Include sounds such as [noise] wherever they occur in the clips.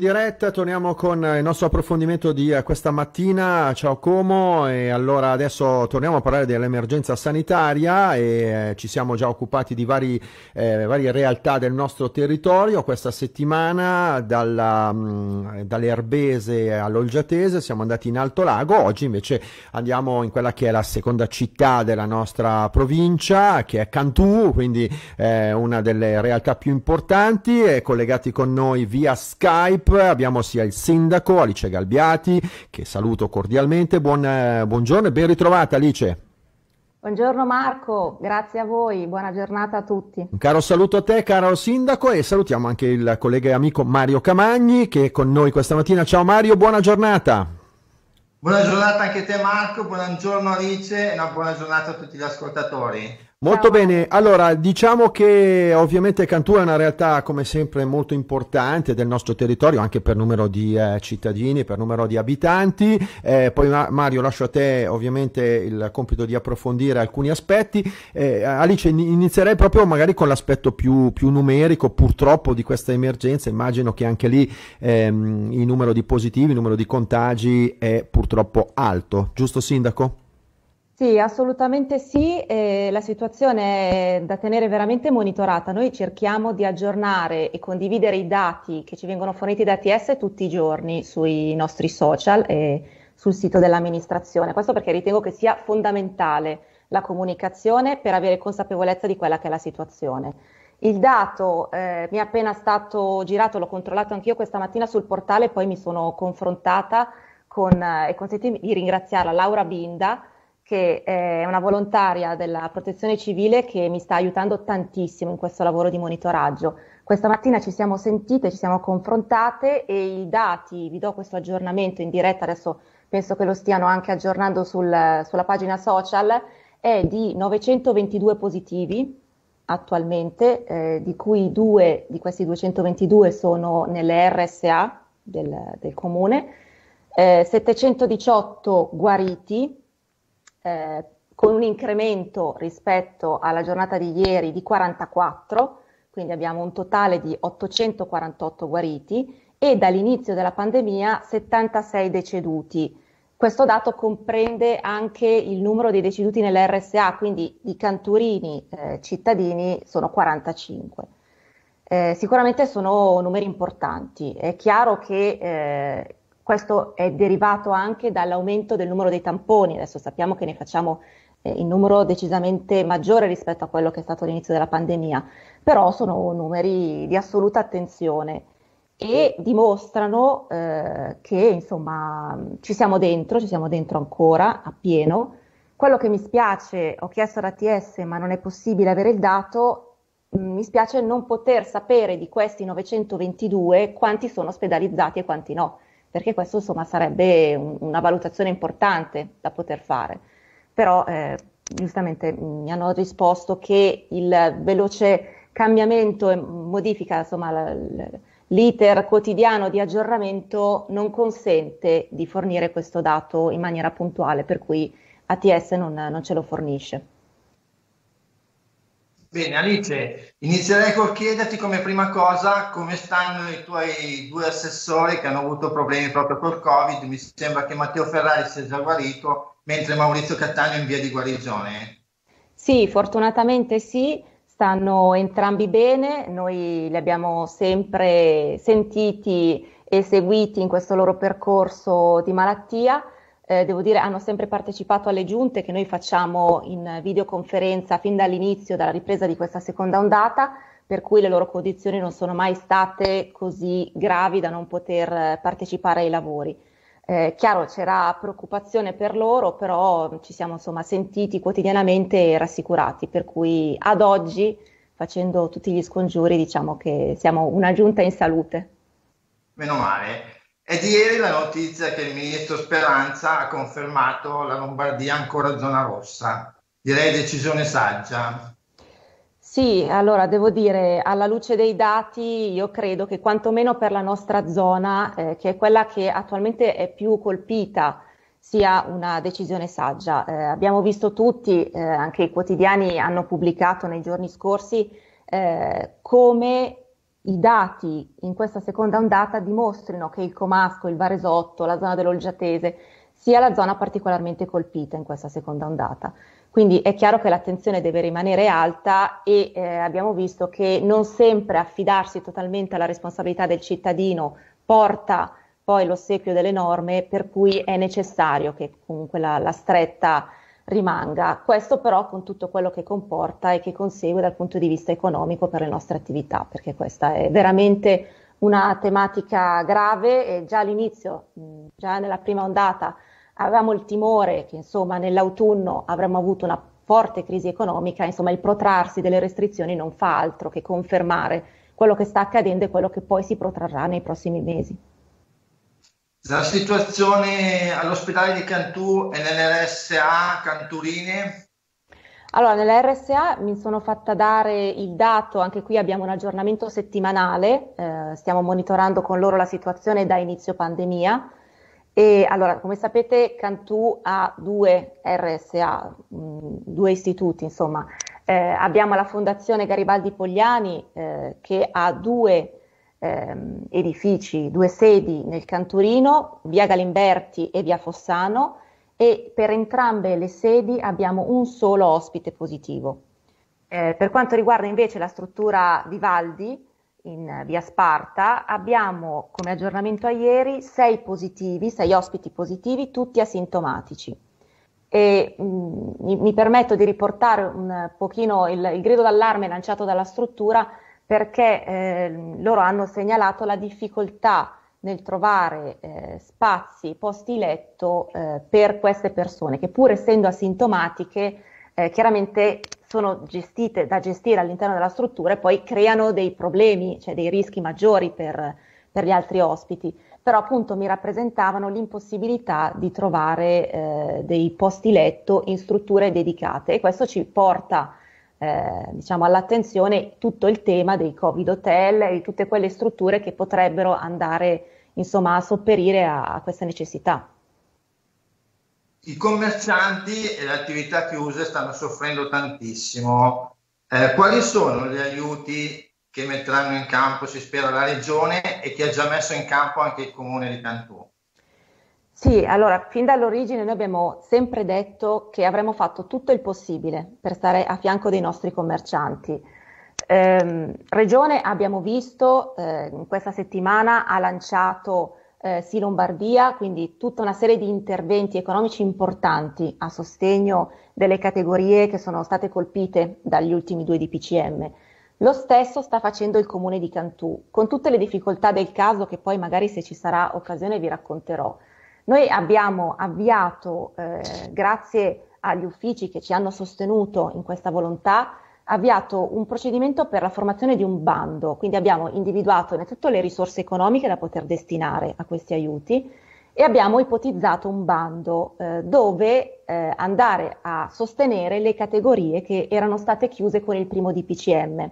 Diretta, torniamo con il nostro approfondimento di eh, questa mattina. Ciao Como, e allora adesso torniamo a parlare dell'emergenza sanitaria e eh, ci siamo già occupati di vari, eh, varie realtà del nostro territorio. Questa settimana dalla, mh, mm, dall'Erbese all'Olgiatese siamo andati in Alto Lago, oggi invece andiamo in quella che è la seconda città della nostra provincia, che è Cantù, quindi eh, una delle realtà più importanti. E collegati con noi via Skype abbiamo sia il sindaco Alice Galbiati, che saluto cordialmente, Buon, eh, buongiorno e ben ritrovata Alice. Buongiorno Marco, grazie a voi, buona giornata a tutti. Un caro saluto a te, caro sindaco, e salutiamo anche il collega e amico Mario Camagni che è con noi questa mattina. Ciao Mario, buona giornata. Buona giornata anche a te Marco, buongiorno Alice e una buona giornata a tutti gli ascoltatori. Molto Ciao. bene, allora diciamo che ovviamente Cantù è una realtà come sempre molto importante del nostro territorio anche per numero di eh, cittadini, per numero di abitanti, eh, poi Mario lascio a te ovviamente il compito di approfondire alcuni aspetti, eh, Alice inizierei proprio magari con l'aspetto più, più, numerico purtroppo di questa emergenza, immagino che anche lì ehm, il numero di positivi, il numero di contagi è purtroppo alto, giusto Sindaco? Sì, assolutamente sì, eh, la situazione è da tenere veramente monitorata. Noi cerchiamo di aggiornare e condividere i dati che ci vengono forniti da ATS tutti i giorni sui nostri social e sul sito dell'amministrazione. Questo perché ritengo che sia fondamentale la comunicazione per avere consapevolezza di quella che è la situazione. Il dato eh, mi è appena stato girato, l'ho controllato anch'io questa mattina sul portale, poi mi sono confrontata con, eh, e consentitemi di ringraziarla, Laura Binda, che eh, è una volontaria della protezione civile che mi sta aiutando tantissimo in questo lavoro di monitoraggio. Questa mattina ci siamo sentite, ci siamo confrontate e i dati, vi do questo aggiornamento in diretta, adesso penso che lo stiano anche aggiornando sul, sulla pagina social, è di 922 positivi attualmente, eh, di cui due di questi 222 sono nelle RSA del, del comune, eh, 718 guariti, eh, con un incremento rispetto alla giornata di ieri di 44, quindi abbiamo un totale di 848 guariti e dall'inizio della pandemia 76 deceduti. Questo dato comprende anche il numero dei deceduti nell'RSA, quindi i canturini eh, cittadini sono 45. Eh, sicuramente sono numeri importanti. È chiaro che eh, questo è derivato anche dall'aumento del numero dei tamponi, adesso sappiamo che ne facciamo eh, in numero decisamente maggiore rispetto a quello che è stato l'inizio della pandemia, però sono numeri di assoluta attenzione e dimostrano eh, che insomma ci siamo dentro, ci siamo dentro ancora a pieno. Quello che mi spiace, ho chiesto all'ATS ma non è possibile avere il dato, mm, mi spiace non poter sapere di questi 922 quanti sono ospedalizzati e quanti no, perché questo insomma sarebbe un, una valutazione importante da poter fare. Però eh, giustamente mm, mi hanno risposto che il veloce cambiamento e modifica insomma, la, la, l'iter quotidiano di aggiornamento non consente di fornire questo dato in maniera puntuale, per cui ATS non, non ce lo fornisce. Bene Alice, inizierei col chiederti come prima cosa come stanno i tuoi due assessori che hanno avuto problemi proprio col Covid. Mi sembra che Matteo Ferrari sia già guarito, mentre Maurizio Cattaneo è in via di guarigione. Sì, fortunatamente sì, stanno entrambi bene, noi li abbiamo sempre sentiti e seguiti in questo loro percorso di malattia eh, devo dire, hanno sempre partecipato alle giunte che noi facciamo in videoconferenza fin dall'inizio, dalla ripresa di questa seconda ondata, per cui le loro condizioni non sono mai state così gravi da non poter eh, partecipare ai lavori. Eh, chiaro, c'era preoccupazione per loro, però ci siamo insomma, sentiti quotidianamente rassicurati, per cui ad oggi, facendo tutti gli scongiuri, diciamo che siamo una giunta in salute. Meno male. È di ieri la notizia che il ministro Speranza ha confermato la Lombardia ancora zona rossa. Direi decisione saggia. Sì, allora devo dire, alla luce dei dati, io credo che quantomeno per la nostra zona, eh, che è quella che attualmente è più colpita, sia una decisione saggia. Eh, abbiamo visto tutti, eh, anche i quotidiani hanno pubblicato nei giorni scorsi, eh, come i dati in questa seconda ondata dimostrino che il Comasco, il Varesotto, la zona dell'Olgiatese sia la zona particolarmente colpita in questa seconda ondata. Quindi è chiaro che l'attenzione deve rimanere alta e eh, abbiamo visto che non sempre affidarsi totalmente alla responsabilità del cittadino porta poi l'ossequio delle norme, per cui è necessario che comunque la, la stretta rimanga. Questo però con tutto quello che comporta e che consegue dal punto di vista economico per le nostre attività, perché questa è veramente una tematica grave e già all'inizio, già nella prima ondata, avevamo il timore che insomma nell'autunno avremmo avuto una forte crisi economica, insomma il protrarsi delle restrizioni non fa altro che confermare quello che sta accadendo e quello che poi si protrarrà nei prossimi mesi. La situazione all'ospedale di Cantù e nell'RSA Canturine? Allora, nell'RSA mi sono fatta dare il dato, anche qui abbiamo un aggiornamento settimanale, eh, stiamo monitorando con loro la situazione da inizio pandemia. E allora, come sapete, Cantù ha due RSA, mh, mm, due istituti, insomma. Eh, abbiamo la Fondazione Garibaldi Pogliani eh, che ha due RSA ehm, edifici, due sedi nel Canturino, via Galimberti e via Fossano e per entrambe le sedi abbiamo un solo ospite positivo. Eh, per quanto riguarda invece la struttura Vivaldi in via Sparta, abbiamo come aggiornamento a ieri sei positivi, sei ospiti positivi, tutti asintomatici. E, mh, mm, mi, mi, permetto di riportare un pochino il, il grido d'allarme lanciato dalla struttura perché eh, loro hanno segnalato la difficoltà nel trovare eh, spazi, posti letto eh, per queste persone che pur essendo asintomatiche eh, chiaramente sono gestite da gestire all'interno della struttura e poi creano dei problemi, cioè dei rischi maggiori per, per gli altri ospiti. Però appunto mi rappresentavano l'impossibilità di trovare eh, dei posti letto in strutture dedicate e questo ci porta eh, diciamo all'attenzione tutto il tema dei covid hotel e di tutte quelle strutture che potrebbero andare insomma a sopperire a, a questa necessità. I commercianti e le attività chiuse stanno soffrendo tantissimo. Eh, quali sono gli aiuti che metteranno in campo, si spera, la Regione e che ha già messo in campo anche il Comune di Cantù? Sì, allora, fin dall'origine noi abbiamo sempre detto che avremmo fatto tutto il possibile per stare a fianco dei nostri commercianti. Eh, Regione abbiamo visto, eh, questa settimana ha lanciato eh, Sì Lombardia, quindi tutta una serie di interventi economici importanti a sostegno delle categorie che sono state colpite dagli ultimi due DPCM. Lo stesso sta facendo il comune di Cantù, con tutte le difficoltà del caso che poi magari se ci sarà occasione vi racconterò. Noi abbiamo avviato, eh, grazie agli uffici che ci hanno sostenuto in questa volontà, avviato un procedimento per la formazione di un bando, quindi abbiamo individuato innanzitutto le risorse economiche da poter destinare a questi aiuti e abbiamo ipotizzato un bando eh, dove eh, andare a sostenere le categorie che erano state chiuse con il primo DPCM,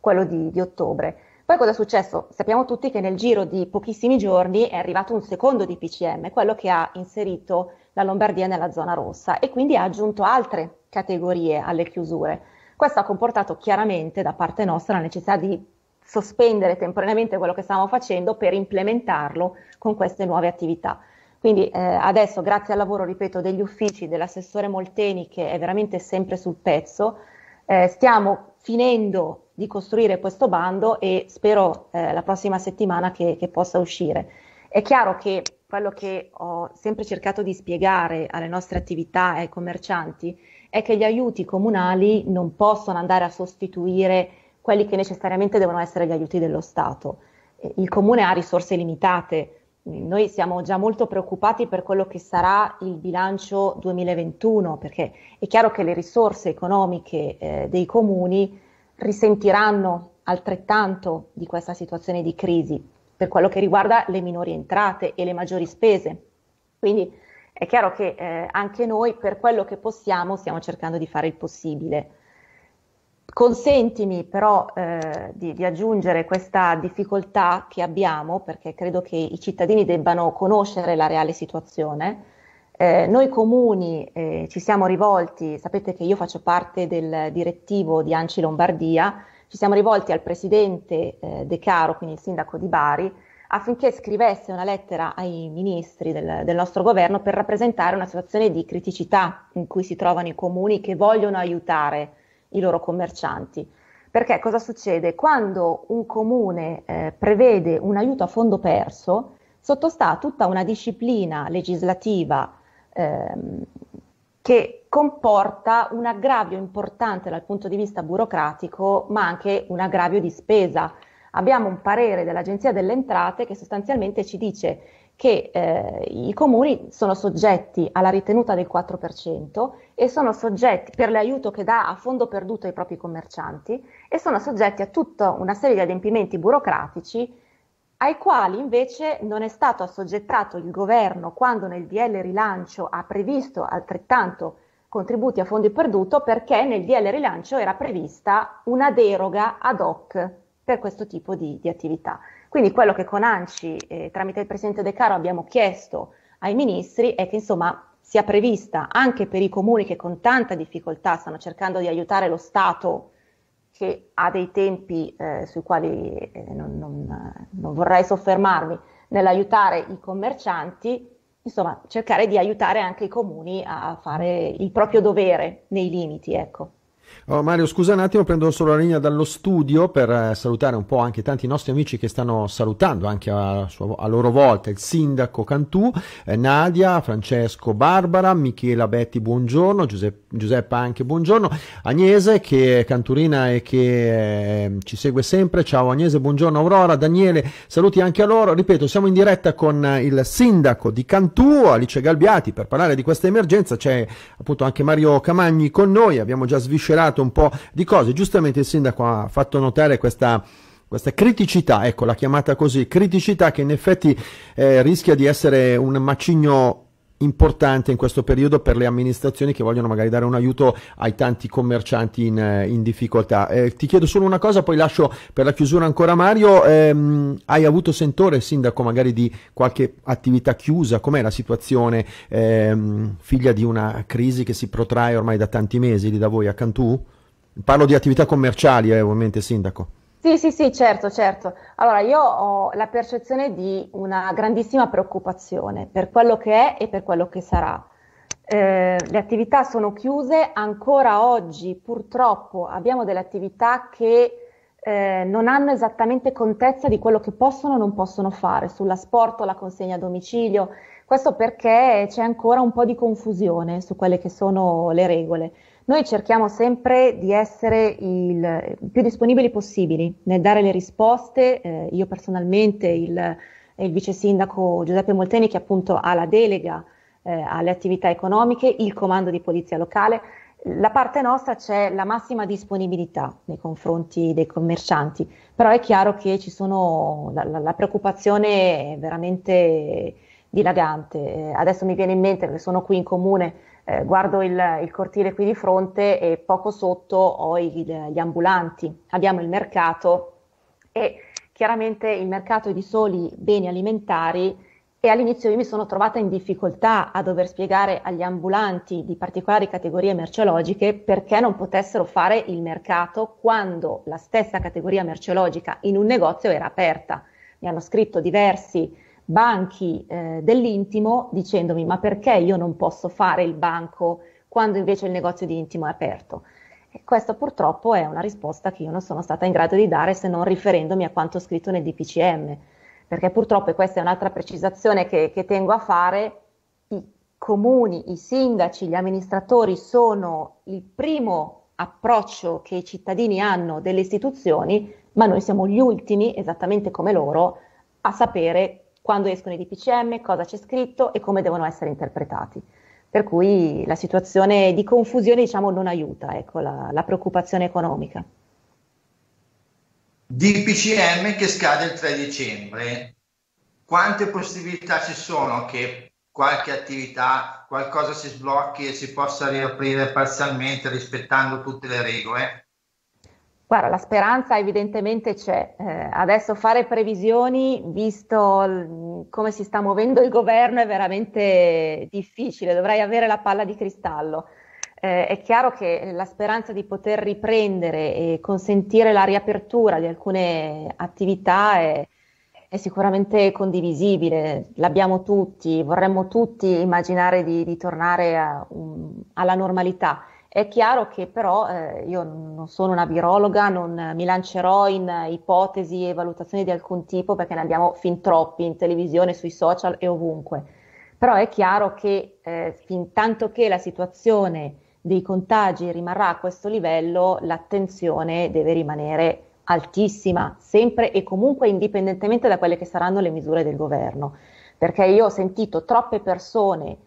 quello di, di ottobre. Poi cosa è successo? Sappiamo tutti che nel giro di pochissimi giorni è arrivato un secondo DPCM, quello che ha inserito la Lombardia nella zona rossa e quindi ha aggiunto altre categorie alle chiusure. Questo ha comportato chiaramente da parte nostra la necessità di sospendere temporaneamente quello che stavamo facendo per implementarlo con queste nuove attività. Quindi eh, adesso, grazie al lavoro, ripeto, degli uffici dell'assessore Molteni, che è veramente sempre sul pezzo, eh, stiamo finendo di costruire questo bando e spero eh, la prossima settimana che, che possa uscire. È chiaro che quello che ho sempre cercato di spiegare alle nostre attività e ai commercianti è che gli aiuti comunali non possono andare a sostituire quelli che necessariamente devono essere gli aiuti dello Stato. Il comune ha risorse limitate, noi siamo già molto preoccupati per quello che sarà il bilancio 2021, perché è chiaro che le risorse economiche eh, dei comuni risentiranno altrettanto di questa situazione di crisi per quello che riguarda le minori entrate e le maggiori spese. Quindi è chiaro che eh, anche noi per quello che possiamo stiamo cercando di fare il possibile. Consentimi però eh, di, di, aggiungere questa difficoltà che abbiamo, perché credo che i cittadini debbano conoscere la reale situazione. Eh, noi comuni eh, ci siamo rivolti, sapete che io faccio parte del direttivo di Anci Lombardia, ci siamo rivolti al presidente eh, De Caro, quindi il sindaco di Bari, affinché scrivesse una lettera ai ministri del, del nostro governo per rappresentare una situazione di criticità in cui si trovano i comuni che vogliono aiutare i loro commercianti. Perché cosa succede? Quando un comune eh, prevede un aiuto a fondo perso, sottostà a tutta una disciplina legislativa ehm, che comporta un aggravio importante dal punto di vista burocratico, ma anche un aggravio di spesa. Abbiamo un parere dell'Agenzia delle Entrate che sostanzialmente ci dice che eh, i comuni sono soggetti alla ritenuta del 4% e sono soggetti per l'aiuto che dà a fondo perduto ai propri commercianti e sono soggetti a tutta una serie di adempimenti burocratici ai quali invece non è stato assoggettato il governo quando nel DL rilancio ha previsto altrettanto contributi a fondo perduto perché nel DL rilancio era prevista una deroga ad hoc per questo tipo di, di attività. Quindi quello che con ANCI, eh, tramite il Presidente De Caro, abbiamo chiesto ai ministri è che insomma sia prevista anche per i comuni che con tanta difficoltà stanno cercando di aiutare lo Stato che ha dei tempi eh, sui quali eh, non, non, non, vorrei soffermarmi nell'aiutare i commercianti, insomma cercare di aiutare anche i comuni a fare il proprio dovere nei limiti. Ecco. Oh, Mario, scusa un attimo, prendo solo la linea dallo studio per eh, salutare un po' anche tanti nostri amici che stanno salutando anche a, a loro volta il sindaco Cantù, eh, Nadia, Francesco Barbara, Michela Betti, buongiorno, Giuseppe, Giuseppa anche buongiorno, Agnese che è canturina e che eh, ci segue sempre, ciao Agnese, buongiorno Aurora, Daniele, saluti anche a loro, ripeto, siamo in diretta con eh, il sindaco di Cantù, Alice Galbiati, per parlare di questa emergenza, c'è appunto anche Mario Camagni con noi, abbiamo già sviscerato censurato un po' di cose. Giustamente il sindaco ha fatto notare questa questa criticità, ecco la chiamata così, criticità che in effetti eh, rischia di essere un macigno importante in questo periodo per le amministrazioni che vogliono magari dare un aiuto ai tanti commercianti in, eh, in difficoltà. Eh, ti chiedo solo una cosa, poi lascio per la chiusura ancora Mario, ehm, hai avuto sentore, sindaco, magari di qualche attività chiusa? Com'è la situazione ehm, figlia di una crisi che si protrae ormai da tanti mesi lì da voi a Cantù? Parlo di attività commerciali, eh, ovviamente, sindaco. Sì, sì, sì, certo, certo. Allora, io ho la percezione di una grandissima preoccupazione per quello che è e per quello che sarà. Eh, le attività sono chiuse, ancora oggi purtroppo abbiamo delle attività che eh, non hanno esattamente contezza di quello che possono o non possono fare sull'asporto, la consegna a domicilio, questo perché c'è ancora un po' di confusione su quelle che sono le regole. Noi cerchiamo sempre di essere il più disponibili possibili nel dare le risposte. Eh, io personalmente, il, il vice sindaco Giuseppe Molteni, che appunto ha la delega eh, alle attività economiche, il comando di polizia locale. La parte nostra c'è la massima disponibilità nei confronti dei commercianti, però è chiaro che ci sono, la, la, la preoccupazione è veramente dilagante. Eh, adesso mi viene in mente che sono qui in comune eh, guardo il, il, cortile qui di fronte e poco sotto ho i, gli ambulanti, abbiamo il mercato e chiaramente il mercato è di soli beni alimentari e all'inizio io mi sono trovata in difficoltà a dover spiegare agli ambulanti di particolari categorie merceologiche perché non potessero fare il mercato quando la stessa categoria merceologica in un negozio era aperta. Mi hanno scritto diversi banchi eh, dell'intimo dicendomi ma perché io non posso fare il banco quando invece il negozio di intimo è aperto? E questa purtroppo è una risposta che io non sono stata in grado di dare se non riferendomi a quanto scritto nel DPCM, perché purtroppo, e questa è un'altra precisazione che, che tengo a fare, i comuni, i sindaci, gli amministratori sono il primo approccio che i cittadini hanno delle istituzioni, ma noi siamo gli ultimi, esattamente come loro, a sapere quando escono i DPCM, cosa c'è scritto e come devono essere interpretati. Per cui la situazione di confusione diciamo, non aiuta ecco, la, la preoccupazione economica. DPCM che scade il 3 dicembre, quante possibilità ci sono che qualche attività, qualcosa si sblocchi e si possa riaprire parzialmente rispettando tutte le regole? Guarda, la speranza evidentemente c'è. Eh, adesso fare previsioni, visto l- come si sta muovendo il governo, è veramente difficile, dovrei avere la palla di cristallo. Eh, è chiaro che la speranza di poter riprendere e consentire la riapertura di alcune attività è, è sicuramente condivisibile, l'abbiamo tutti, vorremmo tutti immaginare di, di tornare un, alla normalità è chiaro che però eh, io non sono una virologa, non mi lancerò in ipotesi e valutazioni di alcun tipo perché ne abbiamo fin troppi in televisione, sui social e ovunque. Però è chiaro che eh, fin tanto che la situazione dei contagi rimarrà a questo livello, l'attenzione deve rimanere altissima, sempre e comunque indipendentemente da quelle che saranno le misure del governo. Perché io ho sentito troppe persone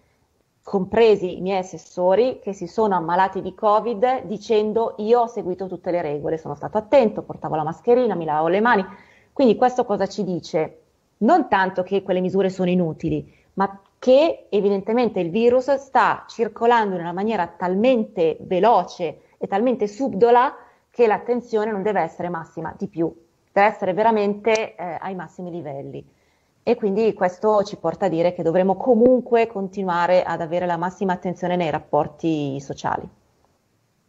compresi i miei assessori che si sono ammalati di Covid dicendo io ho seguito tutte le regole, sono stato attento, portavo la mascherina, mi lavavo le mani. Quindi questo cosa ci dice? Non tanto che quelle misure sono inutili, ma che evidentemente il virus sta circolando in una maniera talmente veloce e talmente subdola che l'attenzione non deve essere massima di più, deve essere veramente eh, ai massimi livelli e quindi questo ci porta a dire che dovremo comunque continuare ad avere la massima attenzione nei rapporti sociali.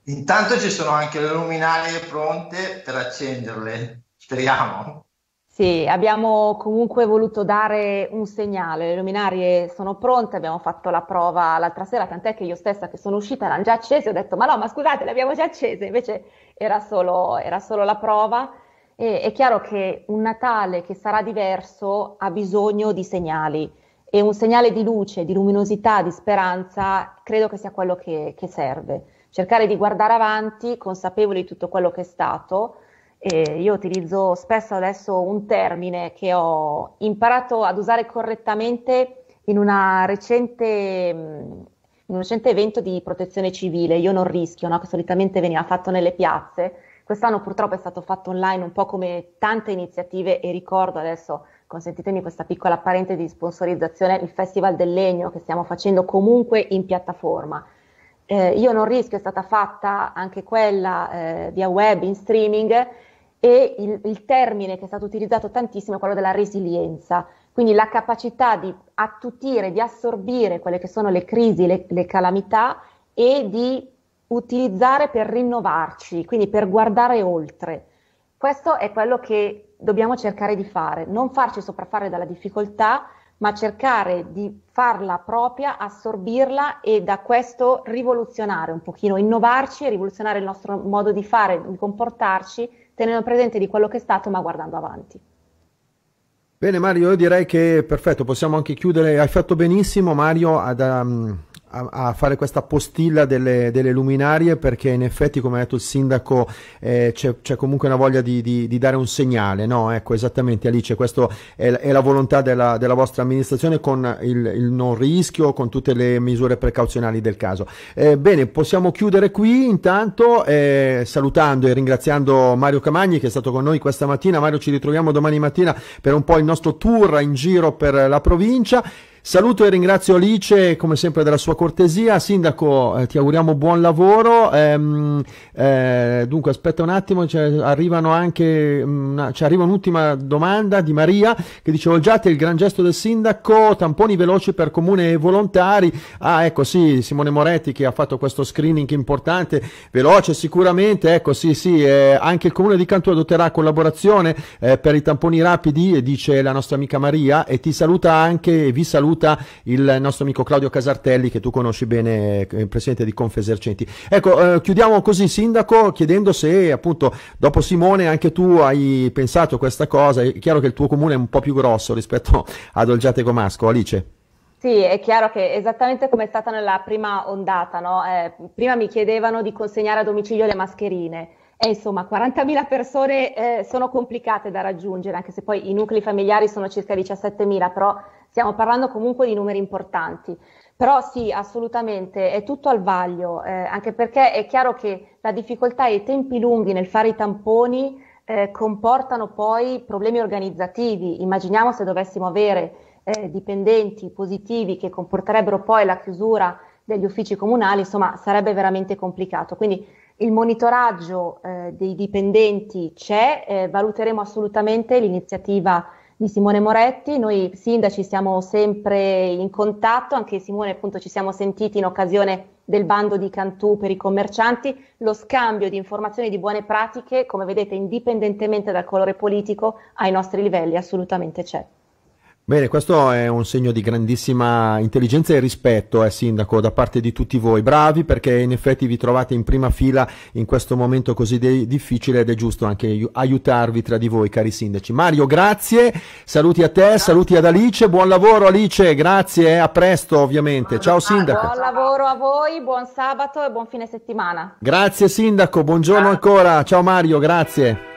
Intanto ci sono anche le luminarie pronte per accenderle, speriamo. Sì, abbiamo comunque voluto dare un segnale, le luminarie sono pronte, abbiamo fatto la prova l'altra sera, tant'è che io stessa che sono uscita erano già accese, ho detto ma no, ma scusate, le abbiamo già accese, invece era solo, era solo la prova. E, è chiaro che un Natale che sarà diverso ha bisogno di segnali e un segnale di luce, di luminosità, di speranza credo che sia quello che, che serve. Cercare di guardare avanti, consapevoli di tutto quello che è stato. E io utilizzo spesso adesso un termine che ho imparato ad usare correttamente in, recente, in un recente evento di protezione civile, io non rischio, no? che solitamente veniva fatto nelle piazze Quest'anno purtroppo è stato fatto online un po' come tante iniziative e ricordo adesso, consentitemi questa piccola parente di sponsorizzazione, il Festival del Legno che stiamo facendo comunque in piattaforma. Eh, io non rischio è stata fatta anche quella eh, via web, in streaming e il, il termine che è stato utilizzato tantissimo è quello della resilienza, quindi la capacità di attutire, di assorbire quelle che sono le crisi, le, le calamità e di utilizzare per rinnovarci, quindi per guardare oltre. Questo è quello che dobbiamo cercare di fare, non farci sopraffare dalla difficoltà, ma cercare di farla propria, assorbirla e da questo rivoluzionare un pochino, innovarci e rivoluzionare il nostro modo di fare, di comportarci, tenendo presente di quello che è stato, ma guardando avanti. Bene Mario, io direi che perfetto, possiamo anche chiudere. Hai fatto benissimo Mario ad, um, a, a fare questa postilla delle, delle, luminarie perché in effetti, come ha detto il sindaco, eh, c'è, c'è, comunque una voglia di, di, di, dare un segnale, no? Ecco, esattamente Alice, questa è, è, la volontà della, della vostra amministrazione con il, il, non rischio, con tutte le misure precauzionali del caso. Eh, bene, possiamo chiudere qui intanto eh, salutando e ringraziando Mario Camagni che è stato con noi questa mattina. Mario, ci ritroviamo domani mattina per un po' il nostro tour in giro per la provincia. Saluto e ringrazio Alice come sempre della sua cortesia. Sindaco, eh, ti auguriamo buon lavoro. Ehm, eh, dunque, aspetta un attimo, cioè, arrivano anche, una, cioè, arriva un'ultima domanda di Maria che dice: Oggiate il gran gesto del sindaco, tamponi veloci per comune e volontari. Ah, ecco sì, Simone Moretti che ha fatto questo screening importante, veloce sicuramente. Ecco sì, sì, eh, anche il comune di Cantù adotterà collaborazione eh, per i tamponi rapidi, dice la nostra amica Maria, e ti saluta anche e vi saluta saluta il nostro amico Claudio Casartelli che tu conosci bene, eh, presidente di Confesercenti. Ecco, eh, chiudiamo così sindaco chiedendo se appunto dopo Simone anche tu hai pensato a questa cosa, è chiaro che il tuo comune è un po' più grosso rispetto [laughs] ad Olgiate Comasco, Alice. Sì, è chiaro che esattamente come è stata nella prima ondata, no? eh, prima mi chiedevano di consegnare a domicilio le mascherine. E insomma, 40.000 persone eh, sono complicate da raggiungere, anche se poi i nuclei familiari sono circa 17.000, però stiamo parlando comunque di numeri importanti. Però sì, assolutamente, è tutto al vaglio, eh, anche perché è chiaro che la difficoltà e i tempi lunghi nel fare i tamponi eh, comportano poi problemi organizzativi. Immaginiamo se dovessimo avere eh, dipendenti positivi che comporterebbero poi la chiusura degli uffici comunali, insomma, sarebbe veramente complicato. Quindi il monitoraggio eh, dei dipendenti c'è, eh, valuteremo assolutamente l'iniziativa di Simone Moretti. Noi sindaci siamo sempre in contatto, anche Simone appunto ci siamo sentiti in occasione del bando di Cantù per i commercianti, lo scambio di informazioni e di buone pratiche, come vedete indipendentemente dal colore politico, ai nostri livelli assolutamente c'è. Bene, questo è un segno di grandissima intelligenza e rispetto, eh, Sindaco, da parte di tutti voi. Bravi perché in effetti vi trovate in prima fila in questo momento così difficile ed è giusto anche aiutarvi tra di voi, cari sindaci. Mario, grazie, saluti a te, saluti ad Alice, buon lavoro Alice, grazie, eh, a presto ovviamente. Ciao Sindaco. Buon lavoro a voi, buon sabato e buon fine settimana. Grazie Sindaco, buongiorno ancora, ciao Mario, grazie.